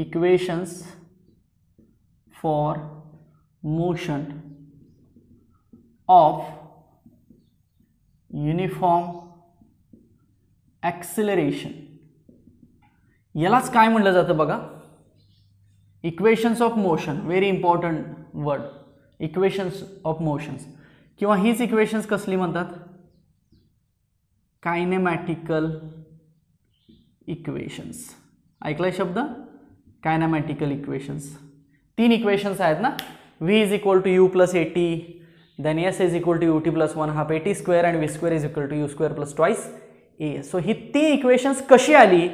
equations for motion of uniform acceleration यालाच काय म्हटलं जातं बघा equations of motion very important word equations of motions किंवा हीच इक्वेशन्स कसली म्हणतात कायनेमॅटिकल इक्वेशन्स ऐकलाय शब्द कायनामॅटिकल इक्वेशन्स तीन इक्वेशन्स आहेत ना v is equal to you plus t then s is equal to U T plus one half A T square and v square is equal to you square plus twice A so ही ती equations कशी आली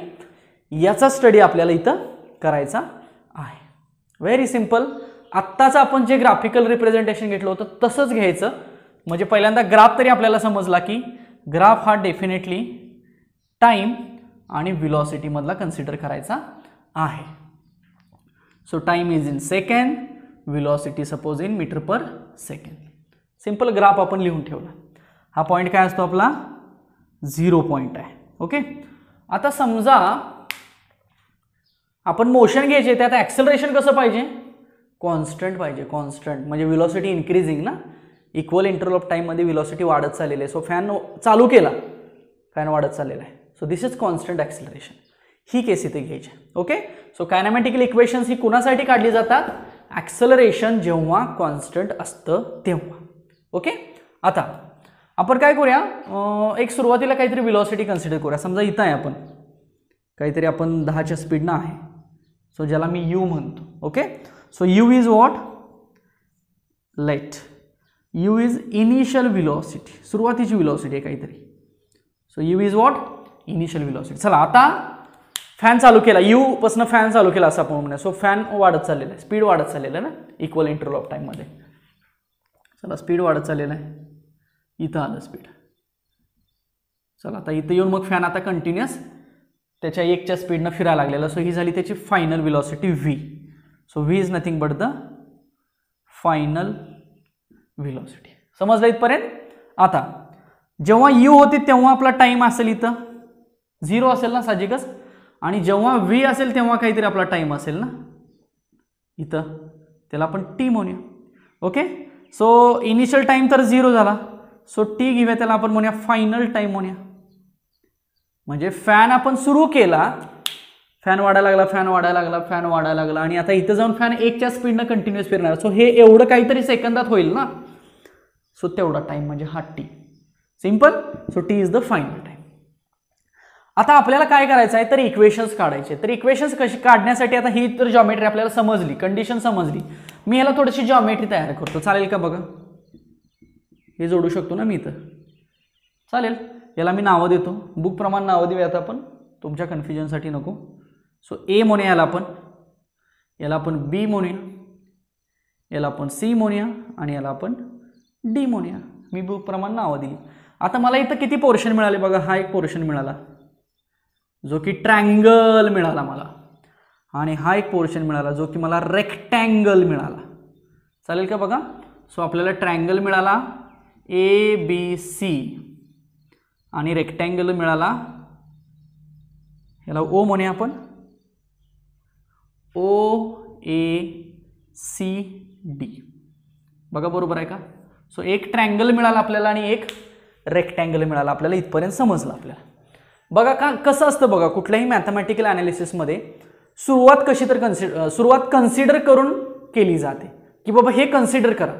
याचा study आपल्याला इथं करायचा आहे very simple आत्ताचं आपण जे ग्राफिकल रिप्रेझेंटेशन घेतलं होतं तसंच घ्यायचं म्हणजे पहिल्यांदा ग्राफ तरी आपल्याला समजला की ग्राफ हा डेफिनेटली टाईम आणि विलॉसिटीमधला कन्सिडर करायचा आहे so time is in second velocity suppose in meter per second simple graph आपण लिहून ठेवला हा पॉईंट काय असतो आपला झिरो पॉईंट आहे ओके आता समजा आपण मोशन घ्यायचे त्यात ॲक्सलरेशन कसं पाहिजे कॉन्स्टंट पाहिजे कॉन्स्टंट म्हणजे विलॉसिटी इन्क्रीजिंग ना इक्वल इंटरव्हल ऑफ टाईममध्ये विलॉसिटी वाढत चाललेली आहे सो फॅन चालू केला फॅन वाढत चाललेला आहे so this is constant acceleration ही केस इथे घ्यायची ओके सो कायनामॅटिकल इक्वेशन्स ही कुणासाठी काढली जातात ॲक्सलरेशन जेव्हा कॉन्स्टंट असतं तेव्हा ओके आता आपण काय करूया एक सुरुवातीला काहीतरी विलॉसिटी कन्सिडर करूया समजा इथं आहे आपण काहीतरी आपण दहाच्या स्पीडनं आहे सो ज्याला मी यू म्हणतो okay so u is what light u is initial velocity सुरुवातीची विलॉसिटी आहे काहीतरी so u is what initial velocity चला आता फॅन चालू केला यूपासून फॅन चालू केला असं आपण म्हणूया सो फॅन वाढत चाललेला आहे स्पीड वाढत चाललेला आहे ना इक्वल इंटरलॉप टाईममध्ये चला स्पीड वाढत चाललेला आहे इथं आलं स्पीड चला आता इथं येऊन मग फॅन आता कंटिन्युअस त्याच्या एकच्या स्पीडनं फिरायला लागलेला सो ही झाली त्याची final velocity v so v is nothing but the final velocity समजलं इथपर्यंत आता जेव्हा यू होती तेव्हा आपला टाईम असेल इथं झिरो असेल ना साजिकच आणि जेव्हा वी असेल तेव्हा काहीतरी आपला टाईम असेल ना इथं त्याला आपण टी म्हणूया ओके सो इनिशियल टाईम तर झिरो झाला सो टी घेऊया त्याला आपण म्हणूया फायनल टाईम म्हणूया म्हणजे फॅन आपण सुरू केला फॅन वाढायला लागला फॅन वाढायला लागला फॅन वाढायला लागला आणि आता इथं जाऊन फॅन एकच्या स्पीडनं कंटिन्युअस फिरणार सो हे एवढं काहीतरी सेकंदात होईल ना सो तेवढा टाईम म्हणजे हा t simple so t is the final आता आपल्याला काय करायचं आहे तर इक्वेशन्स काढायचे तर इक्वेशन्स कशी काढण्यासाठी आता ही तर जॉमेट्री आपल्याला समजली कंडिशन समजली मी याला थोडीशी जॉमेट्री तयार करतो चालेल का बघा हे जोडू शकतो ना मी इथं चालेल याला मी नावं देतो बुक प्रमाण नावं देऊयात आपण तुमच्या कन्फ्युजनसाठी नको सो ए म्हणूया याला आपण याला आपण बी म्हणूया याला आपण सी म्हणूया आणि याला आपण डी म्हणूया मी बुक प्रमाण नावं दिली आता मला इथं किती पोर्शन मिळाले बघा हा एक पोर्शन मिळाला जो की ट्रँगल मिळाला मला आणि हा एक पोर्शन मिळाला जो की मला रेक्टँगल मिळाला चालेल का बघा सो आपल्याला ट्रँगल मिळाला ए बी सी आणि रेक्टँगल मिळाला याला ओ म्हणूया आपण ओ ए सी डी बघा बरोबर आहे का सो एक ट्रँगल मिळाला आपल्याला आणि एक रेक्टँगल मिळाला आपल्याला इथपर्यंत समजलं आपल्याला बघा का कसं असतं बघा कुठल्याही मॅथमॅटिकल ॲनालिसिसमध्ये सुरुवात कशी तर कन्सिड सुरुवात कन्सिडर करून केली जाते की बाबा हे कन्सिडर करा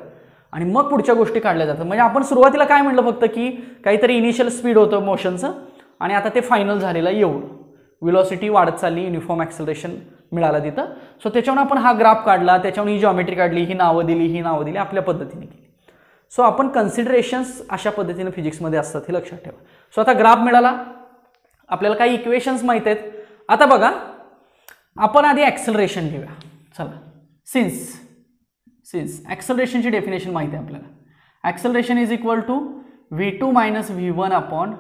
आणि मग पुढच्या गोष्टी काढल्या जातात म्हणजे आपण सुरुवातीला काय म्हटलं फक्त की काहीतरी इनिशियल स्पीड होतं मोशनचं आणि आता ते फायनल झालेलं येऊन विलॉसिटी वाढत चालली युनिफॉर्म ॲक्सलरेशन मिळालं तिथं सो त्याच्यावर आपण हा ग्राफ काढला त्याच्यावर ही जॉमेट्री काढली ही नावं दिली ही नावं दिली आपल्या पद्धतीने केली सो आपण कन्सिडरेशन्स अशा पद्धतीने फिजिक्समध्ये असतात हे लक्षात ठेवा सो आता ग्राफ मिळाला आपल्याला काही इक्वेशन्स माहीत आहेत आता बघा आपण आधी ॲक्सलरेशन घेऊया चला सिन्स सिन्स ॲक्सलरेशनची डेफिनेशन माहिती आहे आपल्याला acceleration is equal to v two minus v one upon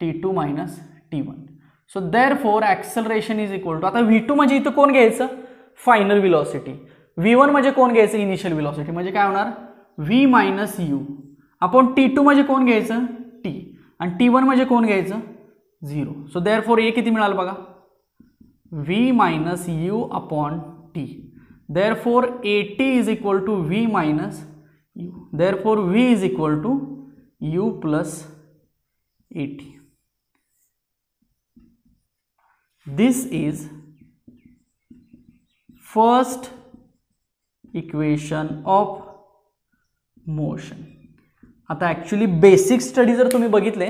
t two minus t one so therefore acceleration is equal to आता व्ही टू म्हणजे इथं कोण घ्यायचं फायनल विलॉसिटी व्ही वन म्हणजे कोण घ्यायचं इनिशियल विलॉसिटी म्हणजे काय होणार व्ही मायनस यू आपण टी टू म्हणजे कोण घ्यायचं टी आणि टी वन म्हणजे कोण घ्यायचं zero so therefore a किती मिळालं बघा v minus u upon t therefore a t is equal to v minus u therefore v is equal to you plus A t this is first equation of motion आता actually basic study जर तुम्ही बघितले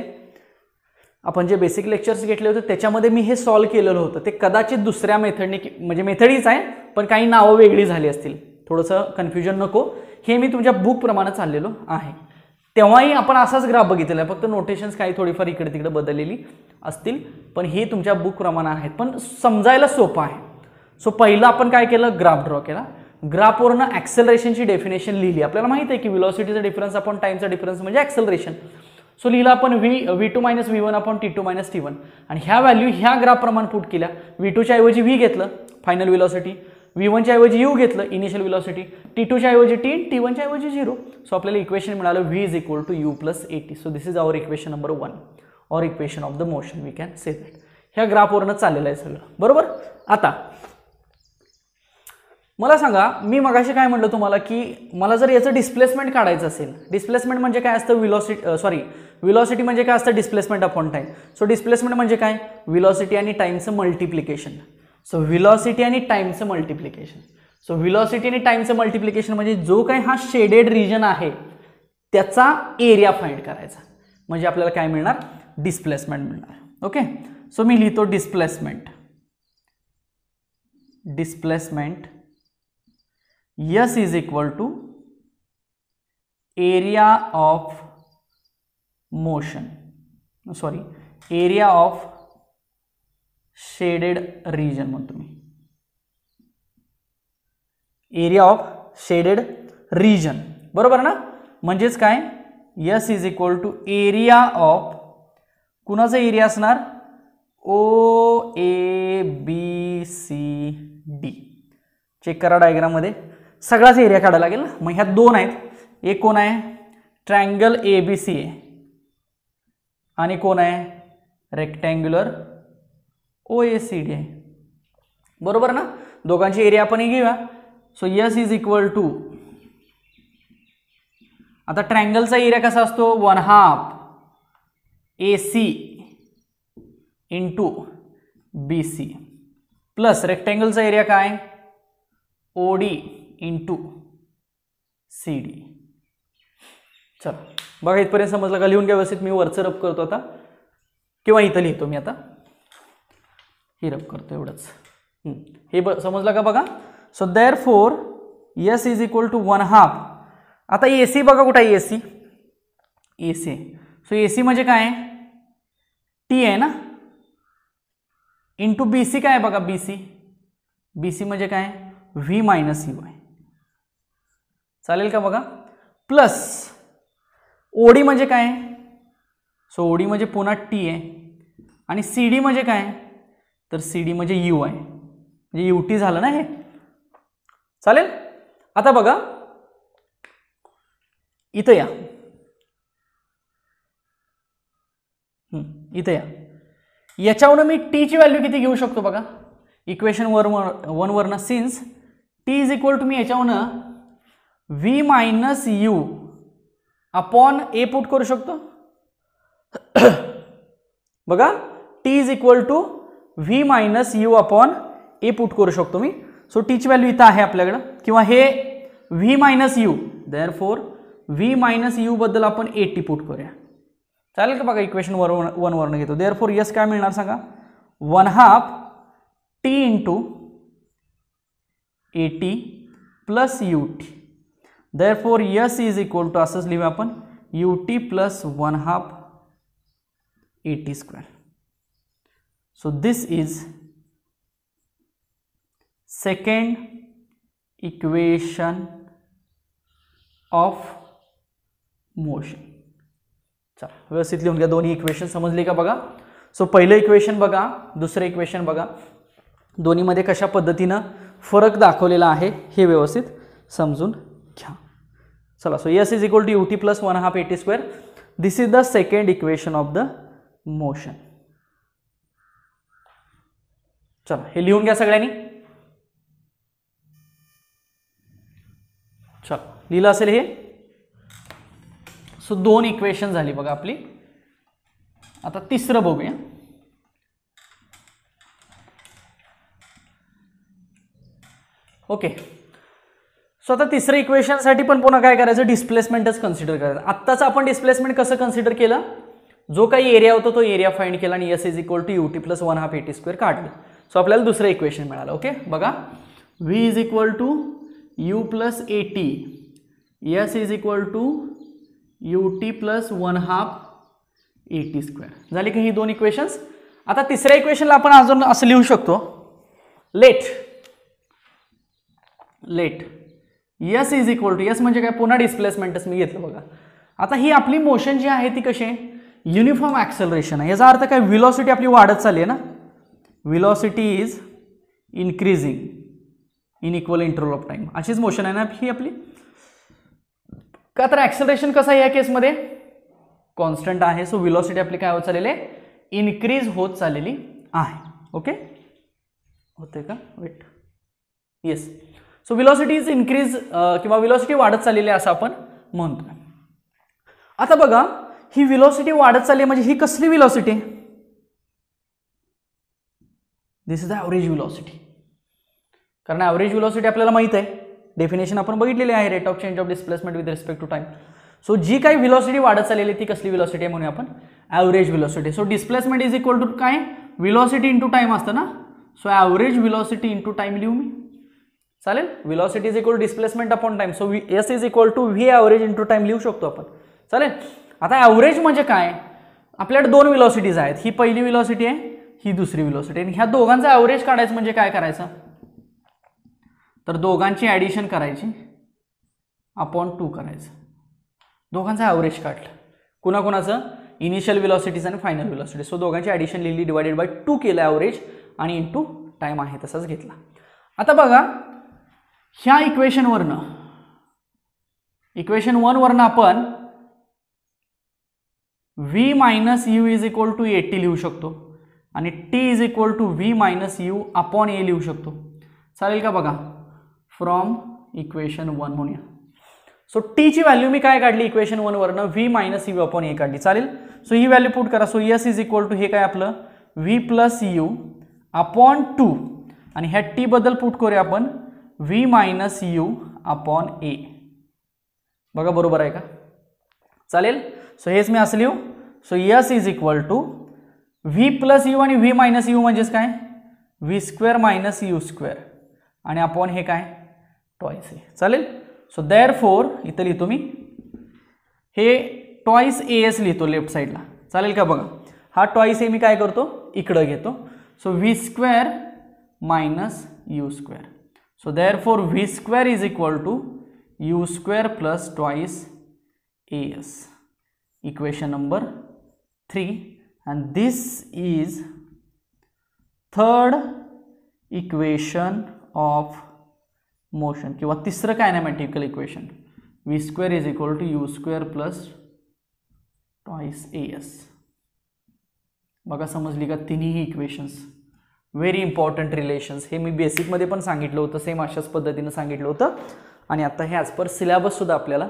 आपण जे basic lectures घेतले होते त्याच्यामध्ये मी हे सॉल्व केलेलं होतं ते कदाचित दुसऱ्या मेथडने म्हणजे मेथडीच आहे पण काही नावं वेगळी झाली असतील थोडंसं कन्फ्युजन नको हे मी तुमच्या बुकप्रमाणे चाललेलो आहे तेव्हाही आपण असाच ग्राफ बघितलेला आहे फक्त नोटेशन्स काही थोडीफार इकडे तिकडे बदललेली असतील पण हे तुमच्या बुकप्रमाणे आहेत पण समजायला सोपं आहे सो पहिलं आपण काय केलं ग्राफ ड्रॉ केला ग्राफवरनं ॲक्सेलरेशनची डेफिनेशन लिहिली आपल्याला माहिती आहे की विलॉसिटीचा डिफरन्स आपण टाईमचा डिफरन्स म्हणजे ॲक्सेलरेशन सो लिहिला आपण v v two minus v one आपण t two minus t one आणि ह्या व्हॅल्यू ह्या ग्राफ प्रमाण पुट केल्या व्ही टूच्या ऐवजी व्ही घेतलं फायनल विलॉसिटी व्ही वनच्या ऐवजी यू घेतलं इनिशियल विलॉसिटी टी टूच्या ऐवजी टी टी वनच्या ऐवजी झिरो सो आपल्याला इक्वेशन मिळालं V is equal to you plus at so this is our equation number one or equation of the motion we can say that ह्या ग्राफवरनं चाललेलं आहे सगळं बरोबर आता मला सांगा मी मगाशी काय म्हटलं तुम्हाला की मला जर याचं डिस्प्लेसमेंट काढायचं असेल डिस्प्लेसमेंट म्हणजे काय असतं विलॉसिटी सॉरी विलॉसिटी म्हणजे काय असतं displacement upon time so displacement म्हणजे काय विलॉसिटी आणि टाईमचं मल्टिप्लिकेशन सो विलॉसिटी आणि टाईमचं मल्टिप्लिकेशन सो विलॉसिटी आणि टाईमचं मल्टिप्लिकेशन म्हणजे जो काही हा शेडेड रिजन आहे त्याचा एरिया फाईंड करायचा म्हणजे आपल्याला काय मिळणार डिस्प्लेसमेंट मिळणार ओके सो मी लिहितो displacement displacement s is equal to area of motion sorry area of shaded region म्हणतो मी एरिया ऑफ शेडेड रिजन बरोबर ना म्हणजेच काय s is equal to area of कुणाचा एरिया असणार O A B C D check करा डायग्राममध्ये सगळाच एरिया काढावा लागेल मग ह्या दोन आहेत एक कोण आहे ट्रँगल ए बी सी आणि कोण आहे rectangular O A C D बरोबर ना दोघांची एरिया आपणही घेऊया so s is equal to आता ट्रँगलचा एरिया कसा असतो one half A C to B C plus रेक्टँगलचा एरिया काय O D into C D चल बघा इथपर्यंत समजलं का लिहून घ्या व्यवस्थित मी वरचं रब करतो आता किंवा इथं लिहितो मी आता ही रप करतो एवढंच हे ब समजलं का बघा so therefore s is equal to one half आता ए सी बघा कुठं आहे A C A C so A C म्हणजे काय आहे टी आहे ना इंटू बी सी काय आहे बघा बी सी बी सी म्हणजे काय व्ही मायनस यू आहे चालेल का बघा प्लस ओडी म्हणजे काय सो ओडी म्हणजे पुन्हा टी आहे आणि सी डी म्हणजे काय तर सी डी म्हणजे यू आहे म्हणजे यू टी झालं ना हे चालेल आता बघा इथं या इथं या याच्यावरून मी टीची व्हॅल्यू किती घेऊ शकतो बघा इक्वेशन वर वन वरनं since t is equal to मी याच्यावरनं v minus u upon a put करू शको बी t is equal to v minus u upon a put करू शको मी सो टी ची वैल्यू इतना है अपने हे v minus u therefore v minus u बदल अपन ए टी पुट करू चले का बघा वर वन वर्ण घो देर फोर यस का मिलना संगा one half t into a t plus u t therefore s is equal to असंच लिहूया आपण u T plus one half at square so this is second equation of motion चला व्यवस्थित लिहून घ्या दोन्ही इक्वेशन समजली का बघा सो पहिलं इक्वेशन बघा दुसरं इक्वेशन बघा दोन्हीमध्ये कशा पद्धतीनं फरक दाखवलेला आहे हे व्यवस्थित समजून चला so s is equal to U T plus one half A t this is the second equation of the motion चला हे लिहून घ्या सगळ्यांनी चला लिहिलं असेल हे सो दोन इक्वेशन झाली बघा आपली आता तिसरं बघूया ओके सो आता तिसऱ्या इक्वेशनसाठी पण पुन्हा काय करायचं डिस्प्लेसमेंटच कन्सिडर करायचं आत्ताच आपण डिस्प्लेसमेंट कसं कन्सिडर केलं जो काही एरिया होता तो एरिया फाइंड केला आणि s is equal to U T plus one half at square काढलं सो आपल्याला दुसरं इक्वेशन मिळालं ओके बघा v is equal to you plus at s is equal to U T plus one half at square झाली का ही दोन equations आता तिसऱ्या इक्वेशनला आपण अजून असं लिहू शकतो let let s is equal to s म्हणजे काय पुन्हा डिस्प्लेसमेंटच मी घेतलं बघा आता ही आपली मोशन जी आहे ती कशी आहे युनिफॉर्म ॲक्सलरेशन आहे याचा अर्थ काय विलॉसिटी आपली वाढत चालली आहे ना velocity is increasing in equal interval of time अशीच मोशन आहे ना ही आपली का तर ॲक्सेलरेशन कसं आहे या केसमध्ये कॉन्स्टंट आहे सो विलॉसिटी आपली काय होत चाललेली आहे इन्क्रीज होत चाललेली आहे ओके होते का wait yes so velocity is increase किंवा विलॉसिटी वाढत चाललेली आहे असं आपण म्हणतो आता बघा ही विलॉसिटी वाढत चालली म्हणजे ही कसली velocity this is average velocity कारण ॲव्हरेज विलॉसिटी आपल्याला माहीत आहे डेफिनेशन आपण बघितलेली आहे rate of change of displacement with respect to time so जी काही विलॉसिटी वाढत चाललेली ती कसली विलॉसिटी आहे म्हणून आपण average velocity so displacement is equal to काय विलॉसिटी इंटू टाइम असतं ना so average velocity into time लिहू मी चालेल velocity is equal displacement upon time so s is equal to v average to time लिहू शकतो आपण चालेल आता ॲव्हरेज म्हणजे काय आपल्याकडे दोन विलॉसिटीज आहेत ही पहिली विलॉसिटी आहे ही दुसरी विलॉसिटी आणि ह्या दोघांचा ॲव्हरेज काढायचं म्हणजे काय करायचं तर दोघांची ॲडिशन करायची अपॉन टू करायचं दोघांचा ॲव्हरेज काढलं कुणाकुणाचं इनिशियल विलॉसिटीज आणि फायनल विलॉसिटी सो दोघांची ॲडिशन लिहिली डिवायडेड बाय टू केलं ॲव्हरेज आणि इन टू टाईम आहे तसंच घेतला आता बघा ह्या इक्वेशन इक्वेशनवरनं इक्वेशन वनवरनं आपण v minus u is equal to a t लिहू शकतो आणि t is equal to v minus u upon a लिहू शकतो चालेल का बघा फ्रॉम इक्वेशन वन म्हणूया सो ची व्हॅल्यू मी काय काढली इक्वेशन वनवरनं v minus u upon a काढली चालेल सो ही व्हॅल्यू पुट करा so s is equal to हे काय आपलं v plus u upon two आणि ह्या टी बद्दल पुट करूया आपण v minus u upon a बघा बरोबर आहे का चालेल सो हेच मी असं लिहू so s is equal to v plus u आणि व्ही मायनस यू म्हणजेच काय v square minus u square आणि अपॉन हे काय टॉईस ए चालेल सो देअर फोर इथं लिहितो मी हे टॉईस ए एस लिहितो लेफ्ट साईडला चालेल का बघा हा टॉईस ए मी काय करतो इकडं घेतो so v square minus u square So therefore V square is equal to U square plus twice AS equation number 3 and this is third equation of motion kiwa tisra kinematical equation v square is equal to u square plus twice as baka samajli ka tini equations very important relations हे मी बेसिकमध्ये पण सांगितलं होतं same अशाच पद्धतीनं सांगितलं होतं आणि आता हे ॲज पर सिलॅबससुद्धा आपल्याला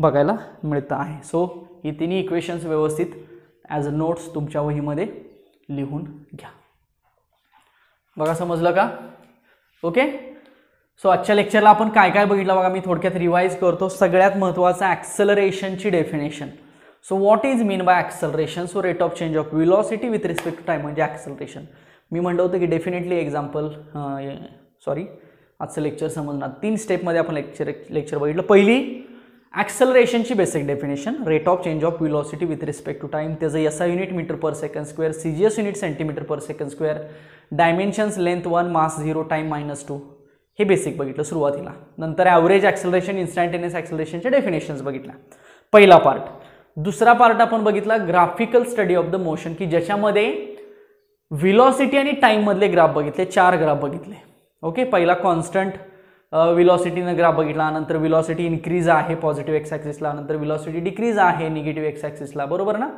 बघायला मिळतं आहे सो ही तिन्ही इक्वेशन्स व्यवस्थित ॲज अ नोट्स तुमच्या वहीमध्ये लिहून घ्या बघा समजलं का ओके सो आजच्या लेक्चरला आपण काय काय बघितलं बघा मी थोडक्यात रिवाईज करतो सगळ्यात महत्त्वाचं ॲक्सलरेशनची definition so what is mean by acceleration so rate of change of velocity with respect to time म्हणजे ॲक्सलरेशन मी म्हणलं होतं की डेफिनेटली एक्झाम्पल सॉरी आजचं लेक्चर समजणार तीन स्टेपमध्ये आपण लेक्चर लेक्चर बघितलं पहिली ॲक्सलरेशनची basic definition rate of change of velocity with respect to time त्याचं SI unit metre per second square C G S unit centimetre per second square dimensions length one mass zero time minus two हे basic बघितलं सुरुवातीला नंतर average acceleration instantaneous ॲक्सलरेशनच्या definitions बघितल्या पहिला part दुसरा part आपण बघितला graphical study of the motion की ज्याच्यामध्ये विलॉसिटी आणि टाईममधले ग्राफ बघितले चार ग्राफ बघितले ओके पहिला कॉन्स्टंट विलॉसिटीनं ग्राफ बघितला नंतर विलॉसिटी इन्क्रीज आहे पॉझिटिव्ह एक्सॅक्सिसला नंतर विलॉसिटी डिक्रीज आहे निगेटिव्ह एक्स बरोबर ना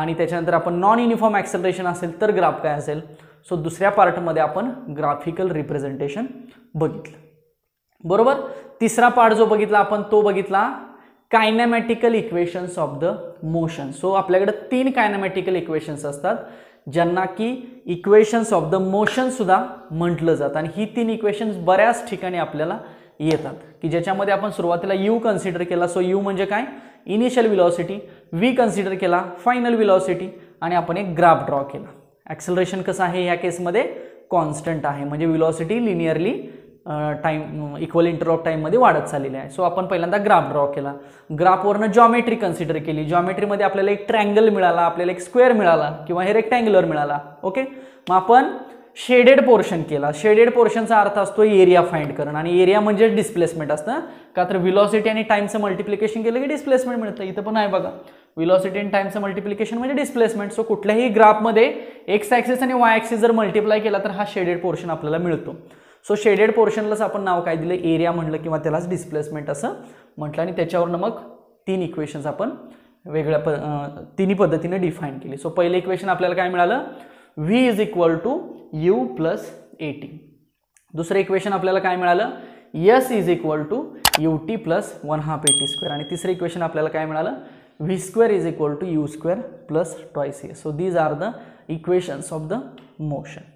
आणि त्याच्यानंतर आपण नॉन युनिफॉर्म ॲक्सलरेशन असेल तर ग्राफ काय असेल सो दुसऱ्या पार्टमध्ये आपण ग्राफिकल रिप्रेझेंटेशन बघितलं बरोबर तिसरा पार्ट जो बघितला आपण तो बघितला kinematical equations of the motion so आपल्याकडे तीन कायनॅमॅटिकल इक्वेशन्स असतात ज्यांना की इक्वेशन्स ऑफ द मोशनसुद्धा म्हटलं जातं आणि ही तीन इक्वेशन्स बऱ्याच ठिकाणी आपल्याला येतात की ज्याच्यामध्ये आपण सुरुवातीला यू कन्सिडर केला सो यू म्हणजे काय इनिशियल विलॉसिटी वी कन्सिडर केला फायनल विलॉसिटी आणि आपण एक ग्राफ ड्रॉ केला ॲक्सलरेशन कसं आहे या केसमध्ये कॉन्स्टंट आहे म्हणजे velocity linearly time equal interlock टाईममध्ये वाढत चाललेली आहे सो आपण पहिल्यांदा ग्राफ ड्रॉ केला ग्राफवरनं जॉमेट्री कन्सिडर केली जॉमेट्रीमध्ये आपल्याला एक ट्रँगल मिळाला आपल्याला एक स्क्वेअर मिळाला किंवा हे रेक्टँग्युलर मिळाला ओके मग आपण शेडेड पोर्शन केला शेडेड पोर्शनचा अर्थ असतो एरिया फाइंड करण आणि एरिया म्हणजे डिस्प्लेसमेंट असतं का तर विलॉसिटी आणि टाईमचं मल्टिप्लिकेशन केलं की डिस्प्लेसमेंट मिळतं इथं पण आहे बघा विलॉसिटी आणि टाईमचं मल्टिप्लिकेशन म्हणजे डिस्प्लेसमेंट सो कुठल्याही ग्राफमध्ये एक्स ॲक्सेस आणि वाय ॲक्सेस जर मल्टिप्लाय केला तर हा शेडेड पोर्शन आपल्याला मिळतो सो शेडेड पोर्शनलाच आपण नाव काय दिलं एरिया म्हटलं किंवा त्यालाच डिस्प्लेसमेंट असं म्हटलं आणि त्याच्यावरनं मग तीन इक्वेशन्स आपण वेगळ्या प तिन्ही पद्धतीने डिफाईन केली सो पहिले इक्वेशन आपल्याला काय मिळालं V is equal to you plus A T दुसरं इक्वेशन आपल्याला काय मिळालं S is equal to U T plus one half A T square आणि तिसरं इक्वेशन आपल्याला काय मिळालं V square is equal to you square plus twice A so these are the equations of the motion